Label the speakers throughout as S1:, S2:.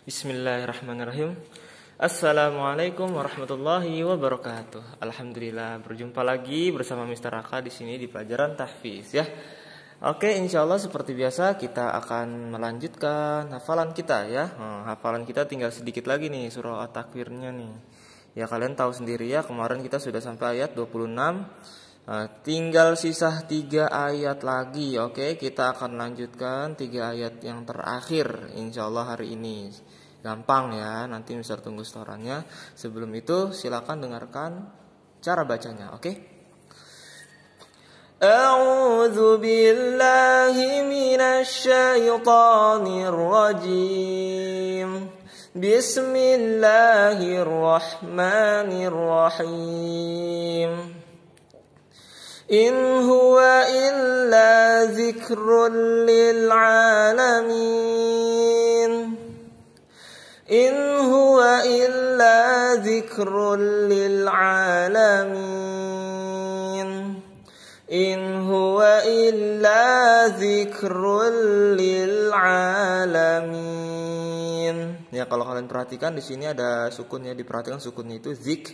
S1: Bismillahirrahmanirrahim. Assalamualaikum warahmatullahi wabarakatuh. Alhamdulillah berjumpa lagi bersama Mister Raka di sini di pelajaran tahfiz ya. Oke, insya Allah seperti biasa kita akan melanjutkan hafalan kita ya. Hmm, hafalan kita tinggal sedikit lagi nih surah at-takwirnya nih. Ya kalian tahu sendiri ya kemarin kita sudah sampai ayat 26 Nah, tinggal sisa tiga ayat lagi, oke? Okay? Kita akan lanjutkan tiga ayat yang terakhir, insya Allah hari ini. Gampang ya, nanti bisa tunggu setorannya. Sebelum itu, silakan dengarkan cara bacanya, oke? Okay? أعوذ
S2: بالله من الشيطان الرجيم بسم الله الرحمن الرحيم إن هو إلا ذكر للعالمين إن هو إلا ذكر للعالمين إن هو إلا
S1: ذكر للعالمين Ya kalau kalian perhatikan di sini ada sukunnya diperhatikan sukunnya itu zik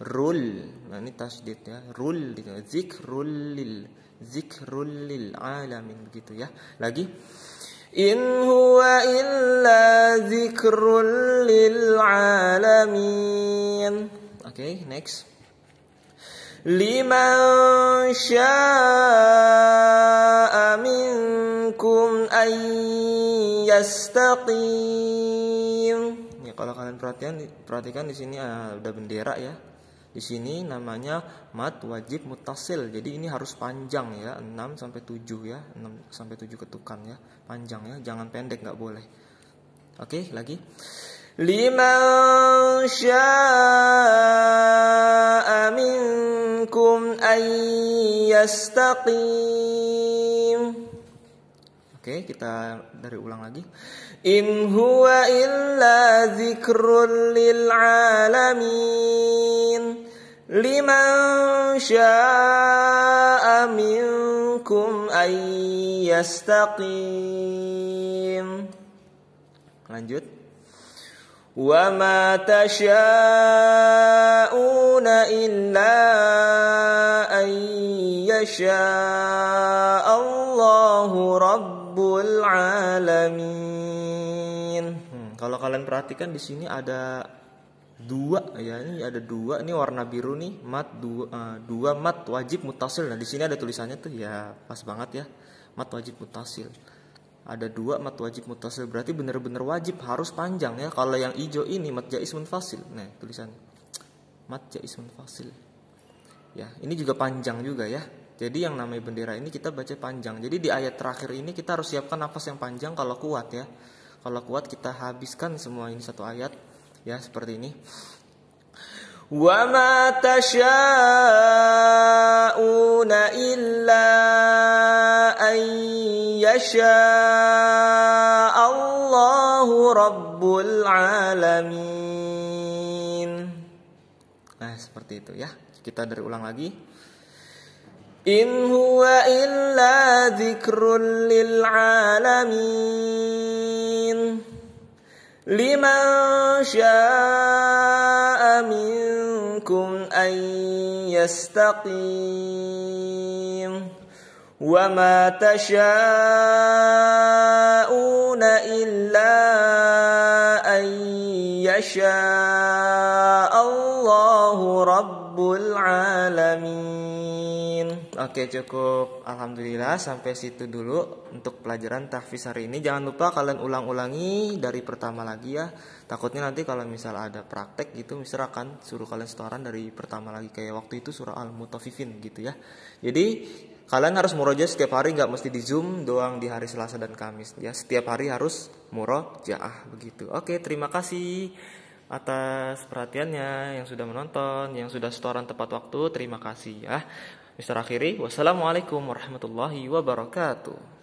S1: rul nah ini tasdid ya rul gitu zikrul lil zikrul lil alamin begitu ya lagi in huwa illa
S2: zikrul lil alamin oke okay, next liman syaa minkum kum
S1: yastaqim ya kalau kalian perhatian, perhatikan di sini ah, udah bendera ya di sini namanya mat wajib mutasil. Jadi ini harus panjang ya, 6 sampai 7 ya, 6 sampai 7 ketukan ya, panjang ya, jangan pendek nggak boleh. Oke, lagi. lima syaa'a
S2: minkum an yastaqim
S1: Oke, kita dari ulang lagi.
S2: In huwa illa zikrun lil alamin. Liman syaa minkum ay yastaqim. Lanjut. Wa ma tasyauna illa ay yasha
S1: Allahu rabb Rabbul Alamin. Hmm, kalau kalian perhatikan di sini ada dua ya ini ada dua ini warna biru nih mat dua, uh, dua mat wajib mutasil nah di sini ada tulisannya tuh ya pas banget ya mat wajib mutasil ada dua mat wajib mutasil berarti bener-bener wajib harus panjang ya kalau yang hijau ini mat jais munfasil nah tulisannya mat jais munfasil ya ini juga panjang juga ya jadi yang namanya bendera ini kita baca panjang. Jadi di ayat terakhir ini kita harus siapkan nafas yang panjang kalau kuat ya. Kalau kuat kita habiskan semua ini satu ayat ya seperti ini. Wa ma tasha'una illa
S2: an yasha Allahu rabbul alamin. Nah,
S1: seperti itu ya. Kita dari ulang lagi.
S2: إن هو إلا ذكر للعالمين لمن شاء منكم أن يستقيم وما تشاءون إلا أن يشاء الله
S1: alamin. Oke, cukup. Alhamdulillah sampai situ dulu untuk pelajaran tahfiz hari ini. Jangan lupa kalian ulang-ulangi dari pertama lagi ya. Takutnya nanti kalau misal ada praktek gitu, misal akan suruh kalian setoran dari pertama lagi kayak waktu itu surah al mutafifin gitu ya. Jadi kalian harus murojaah setiap hari nggak mesti di Zoom doang di hari Selasa dan Kamis ya. Setiap hari harus murojaah begitu. Oke, terima kasih atas perhatiannya yang sudah menonton, yang sudah setoran tepat waktu. Terima kasih ya. Mister akhiri, wassalamualaikum warahmatullahi wabarakatuh.